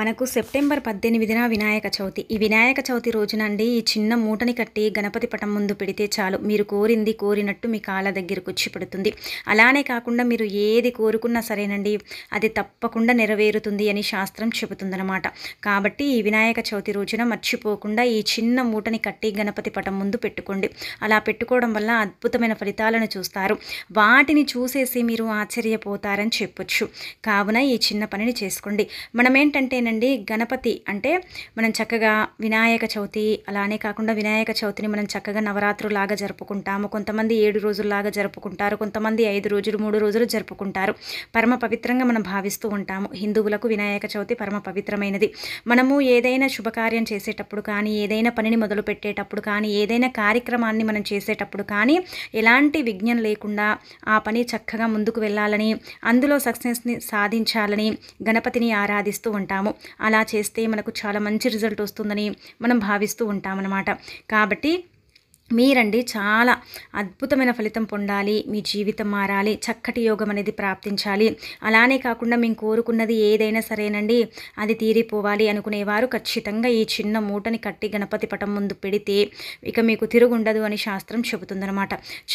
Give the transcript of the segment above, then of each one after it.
మనకు సెప్టెంబర్ పద్దెనిమిదిన వినాయక చవితి ఈ వినాయక చవితి రోజునండి ఈ చిన్న మూటని కట్టి గణపతి పటం ముందు పెడితే చాలు మీరు కోరింది కోరినట్టు మీ కాళ్ళ దగ్గరకు వచ్చి పెడుతుంది అలానే కాకుండా మీరు ఏది కోరుకున్నా సరేనండి అది తప్పకుండా నెరవేరుతుంది అని శాస్త్రం చెబుతుందన్నమాట కాబట్టి ఈ వినాయక చవితి రోజున మర్చిపోకుండా ఈ చిన్న మూటని కట్టి గణపతి పటం ముందు పెట్టుకోండి అలా పెట్టుకోవడం వల్ల అద్భుతమైన ఫలితాలను చూస్తారు వాటిని చూసేసి మీరు ఆశ్చర్యపోతారని చెప్పొచ్చు కావున ఈ చిన్న పనిని చేసుకోండి మనం ఏంటంటే ఇవేనండి గణపతి అంటే మనం చక్కగా వినాయక చవితి అలానే కాకుండా వినాయక చవితిని మనం చక్కగా నవరాత్రులాగా జరుపుకుంటాము కొంతమంది ఏడు రోజుల్లాగా జరుపుకుంటారు కొంతమంది ఐదు రోజులు మూడు రోజులు జరుపుకుంటారు పరమ పవిత్రంగా మనం భావిస్తూ ఉంటాము హిందువులకు వినాయక చవితి పరమ పవిత్రమైనది మనము ఏదైనా శుభకార్యం చేసేటప్పుడు కానీ ఏదైనా పనిని మొదలు పెట్టేటప్పుడు కానీ ఏదైనా కార్యక్రమాన్ని మనం చేసేటప్పుడు కానీ ఎలాంటి విఘ్నం లేకుండా ఆ పని చక్కగా ముందుకు వెళ్ళాలని అందులో సక్సెస్ని సాధించాలని గణపతిని ఆరాధిస్తూ ఉంటాము ఉంటాము అలా చేస్తే మనకు చాలా మంచి రిజల్ట్ వస్తుందని మనం భావిస్తూ ఉంటామన్నమాట కాబట్టి మీరండి చాలా అద్భుతమైన ఫలితం పొందాలి మీ జీవితం మారాలి చక్కటి యోగం అనేది ప్రాప్తించాలి అలానే కాకుండా మేము కోరుకున్నది ఏదైనా సరేనండి అది తీరిపోవాలి అనుకునేవారు ఖచ్చితంగా ఈ చిన్న మూటని కట్టి గణపతి పటం ముందు పెడితే ఇక మీకు తిరుగుండదు అని శాస్త్రం చెబుతుందనమాట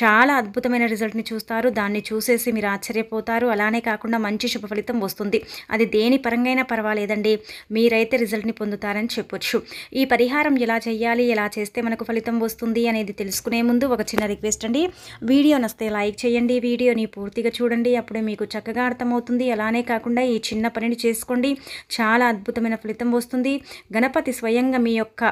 చాలా అద్భుతమైన రిజల్ట్ని చూస్తారు దాన్ని చూసేసి మీరు ఆశ్చర్యపోతారు అలానే కాకుండా మంచి శుభ ఫలితం వస్తుంది అది దేని పరంగా పర్వాలేదండి మీరైతే రిజల్ట్ని పొందుతారని చెప్పొచ్చు ఈ పరిహారం ఎలా చేయాలి ఎలా చేస్తే మనకు ఫలితం వస్తుంది అనేది అనేది తెలుసుకునే ముందు ఒక చిన్న రిక్వెస్ట్ అండి వీడియో నస్తే లైక్ చేయండి వీడియోని పూర్తిగా చూడండి అప్పుడే మీకు చక్కగా అర్థమవుతుంది అలానే కాకుండా ఈ చిన్న పనిని చేసుకోండి చాలా అద్భుతమైన ఫలితం వస్తుంది గణపతి స్వయంగా మీ యొక్క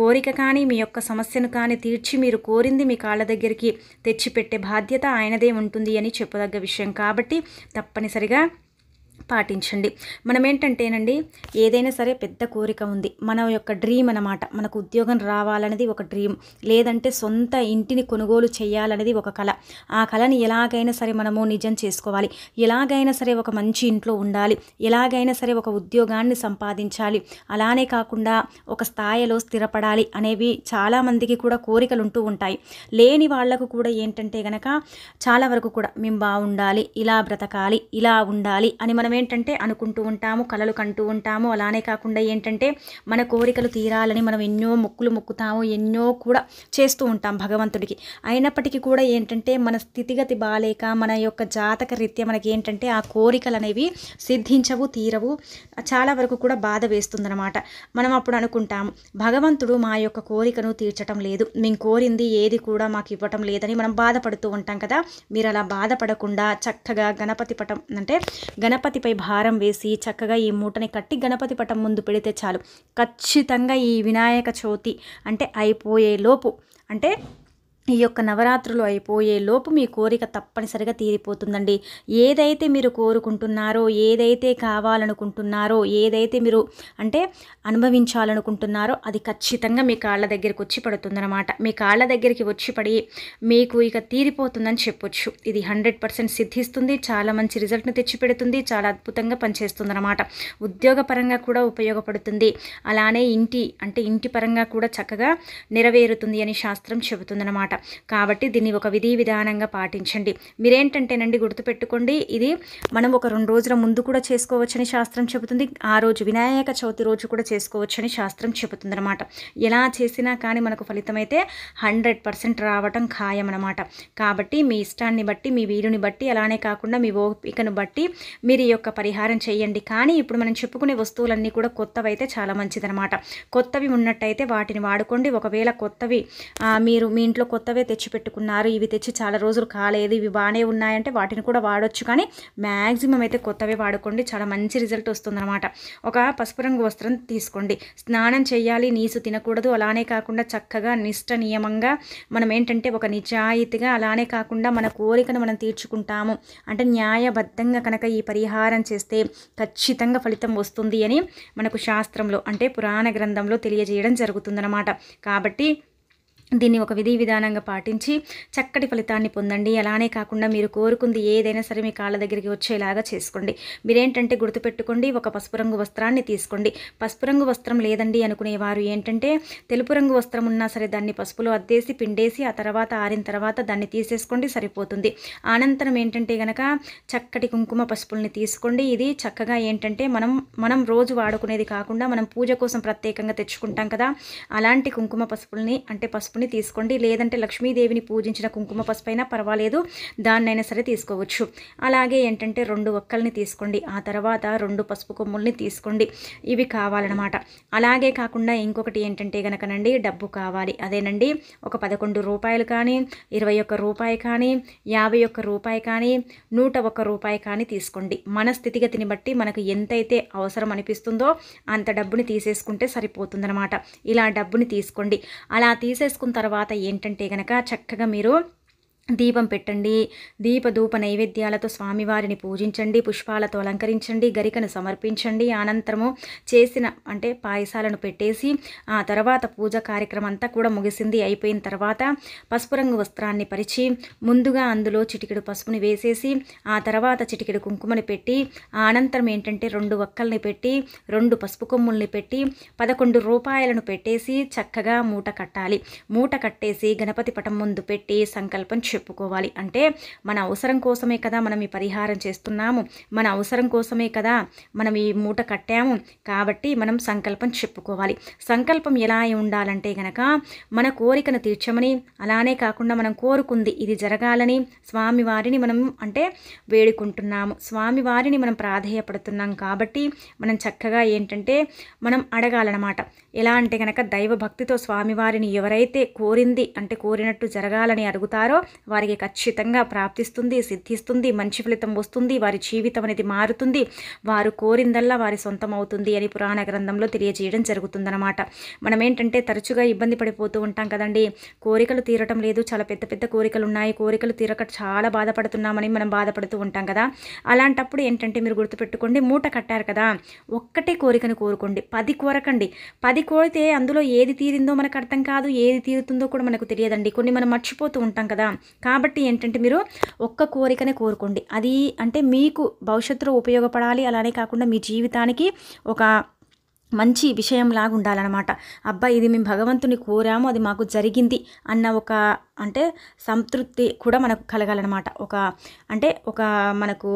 కోరిక కానీ మీ యొక్క సమస్యను కానీ తీర్చి మీరు కోరింది మీ కాళ్ళ దగ్గరికి తెచ్చిపెట్టే బాధ్యత ఆయనదే ఉంటుంది అని చెప్పదగ్గ విషయం కాబట్టి తప్పనిసరిగా పాటించండి మనం ఏంటంటేనండి ఏదైనా సరే పెద్ద కోరిక ఉంది మన యొక్క డ్రీమ్ అనమాట మనకు ఉద్యోగం రావాలనేది ఒక డ్రీమ్ లేదంటే సొంత ఇంటిని కొనుగోలు చేయాలనేది ఒక కళ ఆ కళని ఎలాగైనా సరే మనము నిజం చేసుకోవాలి ఎలాగైనా సరే ఒక మంచి ఇంట్లో ఉండాలి ఎలాగైనా సరే ఒక ఉద్యోగాన్ని సంపాదించాలి అలానే కాకుండా ఒక స్థాయిలో స్థిరపడాలి అనేవి చాలామందికి కూడా కోరికలు ఉంటూ ఉంటాయి లేని వాళ్లకు కూడా ఏంటంటే గనక చాలా వరకు కూడా మేము బాగుండాలి ఇలా బ్రతకాలి ఇలా ఉండాలి అని మన మనం ఏంటంటే అనుకుంటూ ఉంటాము కలలు కంటూ ఉంటాము అలానే కాకుండా ఏంటంటే మన కోరికలు తీరాలని మనం ఎన్నో మొక్కులు మొక్కుతాము ఎన్నో కూడా చేస్తూ ఉంటాం భగవంతుడికి అయినప్పటికీ కూడా ఏంటంటే మన స్థితిగతి బాలేక మన యొక్క జాతక రీత్యా మనకి ఏంటంటే ఆ కోరికలు అనేవి సిద్ధించవు తీరవు చాలా వరకు కూడా బాధ వేస్తుందన్నమాట మనం అప్పుడు అనుకుంటాము భగవంతుడు మా యొక్క కోరికను తీర్చటం లేదు మేము కోరింది ఏది కూడా మాకు ఇవ్వటం లేదని మనం బాధపడుతూ ఉంటాం కదా మీరు అలా బాధపడకుండా చక్కగా గణపతి పటం అంటే గణపతి గణపతిపై భారం వేసి చక్కగా ఈ మూటని కట్టి గణపతి పటం ముందు పెడితే చాలు ఖచ్చితంగా ఈ వినాయక చవితి అంటే అయిపోయేలోపు అంటే ఈ యొక్క నవరాత్రులు అయిపోయే లోపు మీ కోరిక తప్పనిసరిగా తీరిపోతుందండి ఏదైతే మీరు కోరుకుంటున్నారో ఏదైతే కావాలనుకుంటున్నారో ఏదైతే మీరు అంటే అనుభవించాలనుకుంటున్నారో అది ఖచ్చితంగా మీ కాళ్ళ దగ్గరికి వచ్చి పడుతుందన్నమాట మీ కాళ్ళ దగ్గరికి వచ్చి పడి మీకు ఇక తీరిపోతుందని చెప్పొచ్చు ఇది హండ్రెడ్ పర్సెంట్ సిద్ధిస్తుంది చాలా మంచి రిజల్ట్ని తెచ్చిపెడుతుంది చాలా అద్భుతంగా పనిచేస్తుందన్నమాట ఉద్యోగపరంగా కూడా ఉపయోగపడుతుంది అలానే ఇంటి అంటే ఇంటి పరంగా కూడా చక్కగా నెరవేరుతుంది అని శాస్త్రం చెబుతుందన్నమాట కాబట్టి దీన్ని ఒక విధి విధానంగా పాటించండి మీరేంటంటేనండి గుర్తుపెట్టుకోండి ఇది మనం ఒక రెండు రోజుల ముందు కూడా చేసుకోవచ్చని శాస్త్రం చెబుతుంది ఆ రోజు వినాయక చవితి రోజు కూడా చేసుకోవచ్చని శాస్త్రం చెబుతుంది అనమాట ఎలా చేసినా కానీ మనకు ఫలితం అయితే హండ్రెడ్ పర్సెంట్ రావటం ఖాయం అనమాట కాబట్టి మీ ఇష్టాన్ని బట్టి మీ వీలుని బట్టి అలానే కాకుండా మీ ఓపికను బట్టి మీరు ఈ యొక్క పరిహారం చేయండి కానీ ఇప్పుడు మనం చెప్పుకునే వస్తువులన్నీ కూడా కొత్తవి అయితే చాలా మంచిదనమాట కొత్తవి ఉన్నట్టయితే వాటిని వాడుకోండి ఒకవేళ కొత్తవి మీరు మీ ఇంట్లో కొత్త కొత్తవే తెచ్చిపెట్టుకున్నారు ఇవి తెచ్చి చాలా రోజులు కాలేదు ఇవి బాగానే ఉన్నాయంటే వాటిని కూడా వాడొచ్చు కానీ మ్యాక్సిమం అయితే కొత్తవే వాడుకోండి చాలా మంచి రిజల్ట్ వస్తుందన్నమాట ఒక పసుపు రంగు వస్త్రం తీసుకోండి స్నానం చేయాలి నీసు తినకూడదు అలానే కాకుండా చక్కగా నిష్ట నియమంగా మనం ఏంటంటే ఒక నిజాయితీగా అలానే కాకుండా మన కోరికను మనం తీర్చుకుంటాము అంటే న్యాయబద్ధంగా కనుక ఈ పరిహారం చేస్తే ఖచ్చితంగా ఫలితం వస్తుంది అని మనకు శాస్త్రంలో అంటే పురాణ గ్రంథంలో తెలియజేయడం జరుగుతుందన్నమాట కాబట్టి దీన్ని ఒక విధి విధానంగా పాటించి చక్కటి ఫలితాన్ని పొందండి అలానే కాకుండా మీరు కోరుకుంది ఏదైనా సరే మీ కాళ్ళ దగ్గరికి వచ్చేలాగా చేసుకోండి మీరేంటంటే గుర్తుపెట్టుకోండి ఒక పసుపు రంగు వస్త్రాన్ని తీసుకోండి పసుపు రంగు వస్త్రం లేదండి అనుకునేవారు ఏంటంటే తెలుపు రంగు వస్త్రం ఉన్నా సరే దాన్ని పసుపులో అద్దేసి పిండేసి ఆ తర్వాత ఆరిన తర్వాత దాన్ని తీసేసుకోండి సరిపోతుంది అనంతరం ఏంటంటే గనక చక్కటి కుంకుమ పసుపుల్ని తీసుకోండి ఇది చక్కగా ఏంటంటే మనం మనం రోజు వాడుకునేది కాకుండా మనం పూజ కోసం ప్రత్యేకంగా తెచ్చుకుంటాం కదా అలాంటి కుంకుమ పసుపుల్ని అంటే పసుపు పసుపుని తీసుకోండి లేదంటే లక్ష్మీదేవిని పూజించిన కుంకుమ పసుపు అయినా పర్వాలేదు దాన్నైనా సరే తీసుకోవచ్చు అలాగే ఏంటంటే రెండు ఒక్కల్ని తీసుకోండి ఆ తర్వాత రెండు పసుపు కొమ్ముల్ని తీసుకోండి ఇవి కావాలన్నమాట అలాగే కాకుండా ఇంకొకటి ఏంటంటే గనకనండి డబ్బు కావాలి అదేనండి ఒక పదకొండు రూపాయలు కానీ ఇరవై ఒక్క రూపాయి కానీ యాభై ఒక్క రూపాయి కానీ నూట ఒక్క రూపాయి కానీ తీసుకోండి మన స్థితిగతిని బట్టి మనకు ఎంతైతే అవసరం అనిపిస్తుందో అంత డబ్బుని తీసేసుకుంటే సరిపోతుందన్నమాట ఇలా డబ్బుని తీసుకోండి అలా తీసేసుకు తర్వాత ఏంటంటే గనక చక్కగా మీరు దీపం పెట్టండి దీపధూప నైవేద్యాలతో స్వామివారిని పూజించండి పుష్పాలతో అలంకరించండి గరికను సమర్పించండి అనంతరము చేసిన అంటే పాయసాలను పెట్టేసి ఆ తర్వాత పూజ కార్యక్రమం అంతా కూడా ముగిసింది అయిపోయిన తర్వాత పసుపు రంగు వస్త్రాన్ని పరిచి ముందుగా అందులో చిటికెడు పసుపుని వేసేసి ఆ తర్వాత చిటికెడు కుంకుమని పెట్టి ఆ అనంతరం ఏంటంటే రెండు ఒక్కల్ని పెట్టి రెండు పసుపు కొమ్ముల్ని పెట్టి పదకొండు రూపాయలను పెట్టేసి చక్కగా మూట కట్టాలి మూట కట్టేసి గణపతి పటం ముందు పెట్టి సంకల్పం చెప్పుకోవాలి అంటే మన అవసరం కోసమే కదా మనం ఈ పరిహారం చేస్తున్నాము మన అవసరం కోసమే కదా మనం ఈ మూట కట్టాము కాబట్టి మనం సంకల్పం చెప్పుకోవాలి సంకల్పం ఎలా ఉండాలంటే గనక మన కోరికను తీర్చమని అలానే కాకుండా మనం కోరుకుంది ఇది జరగాలని స్వామివారిని మనం అంటే వేడుకుంటున్నాము స్వామివారిని మనం ప్రాధేయపడుతున్నాం కాబట్టి మనం చక్కగా ఏంటంటే మనం అడగాలన్నమాట ఎలా అంటే గనక దైవ భక్తితో స్వామివారిని ఎవరైతే కోరింది అంటే కోరినట్టు జరగాలని అడుగుతారో వారికి ఖచ్చితంగా ప్రాప్తిస్తుంది సిద్ధిస్తుంది మంచి ఫలితం వస్తుంది వారి జీవితం అనేది మారుతుంది వారు కోరిందల్లా వారి సొంతం అవుతుంది అని పురాణ గ్రంథంలో తెలియజేయడం జరుగుతుందన్నమాట మనం ఏంటంటే తరచుగా ఇబ్బంది పడిపోతూ ఉంటాం కదండి కోరికలు తీరటం లేదు చాలా పెద్ద పెద్ద కోరికలు ఉన్నాయి కోరికలు తీరక చాలా బాధపడుతున్నామని మనం బాధపడుతూ ఉంటాం కదా అలాంటప్పుడు ఏంటంటే మీరు గుర్తుపెట్టుకోండి మూట కట్టారు కదా ఒక్కటే కోరికను కోరుకోండి పది కోరకండి పది కోరితే అందులో ఏది తీరిందో మనకు అర్థం కాదు ఏది తీరుతుందో కూడా మనకు తెలియదండి కొన్ని మనం మర్చిపోతూ ఉంటాం కదా కాబట్టి ఏంటంటే మీరు ఒక్క కోరికనే కోరుకోండి అది అంటే మీకు భవిష్యత్తులో ఉపయోగపడాలి అలానే కాకుండా మీ జీవితానికి ఒక మంచి విషయం లాగా ఉండాలన్నమాట అబ్బా ఇది మేము భగవంతుని కోరాము అది మాకు జరిగింది అన్న ఒక అంటే సంతృప్తి కూడా మనకు కలగాలన్నమాట ఒక అంటే ఒక మనకు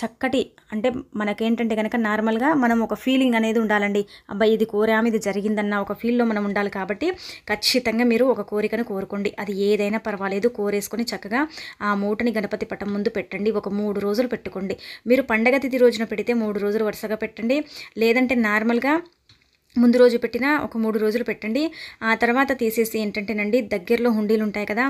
చక్కటి అంటే మనకేంటంటే కనుక నార్మల్గా మనం ఒక ఫీలింగ్ అనేది ఉండాలండి అబ్బాయి ఇది కోరాము ఇది జరిగిందన్న ఒక ఫీల్లో మనం ఉండాలి కాబట్టి ఖచ్చితంగా మీరు ఒక కోరికను కోరుకోండి అది ఏదైనా పర్వాలేదు కోరేసుకొని చక్కగా ఆ మూటని గణపతి పటం ముందు పెట్టండి ఒక మూడు రోజులు పెట్టుకోండి మీరు పండగ తిథి రోజున పెడితే మూడు రోజులు వరుసగా పెట్టండి లేదంటే నార్మల్గా ముందు రోజు పెట్టినా ఒక మూడు రోజులు పెట్టండి ఆ తర్వాత తీసేసి ఏంటంటేనండి దగ్గరలో హుండీలు ఉంటాయి కదా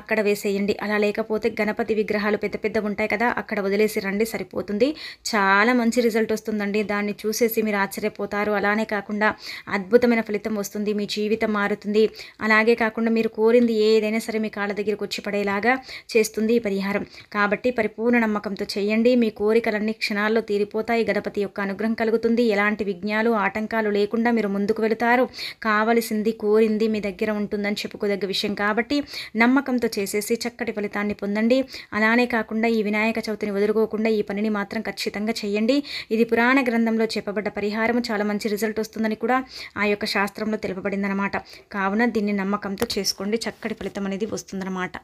అక్కడ వేసేయండి అలా లేకపోతే గణపతి విగ్రహాలు పెద్ద పెద్ద ఉంటాయి కదా అక్కడ వదిలేసి రండి సరిపోతుంది చాలా మంచి రిజల్ట్ వస్తుందండి దాన్ని చూసేసి మీరు ఆశ్చర్యపోతారు అలానే కాకుండా అద్భుతమైన ఫలితం వస్తుంది మీ జీవితం మారుతుంది అలాగే కాకుండా మీరు కోరింది ఏదైనా సరే మీ కాళ్ళ దగ్గరికి వచ్చి పడేలాగా చేస్తుంది ఈ పరిహారం కాబట్టి పరిపూర్ణ నమ్మకంతో చేయండి మీ కోరికలన్నీ క్షణాల్లో తీరిపోతాయి గణపతి యొక్క అనుగ్రహం కలుగుతుంది ఎలాంటి విఘ్నాలు ఆటంకాలు లేకుండా కాకుండా మీరు ముందుకు వెళతారు కావలసింది కోరింది మీ దగ్గర ఉంటుందని చెప్పుకోదగ్గ విషయం కాబట్టి నమ్మకంతో చేసేసి చక్కటి ఫలితాన్ని పొందండి అలానే కాకుండా ఈ వినాయక చవితిని వదులుకోకుండా ఈ పనిని మాత్రం ఖచ్చితంగా చేయండి ఇది పురాణ గ్రంథంలో చెప్పబడ్డ పరిహారం చాలా మంచి రిజల్ట్ వస్తుందని కూడా ఆ యొక్క శాస్త్రంలో తెలుపబడిందనమాట కావున దీన్ని నమ్మకంతో చేసుకోండి చక్కటి ఫలితం అనేది వస్తుందన్నమాట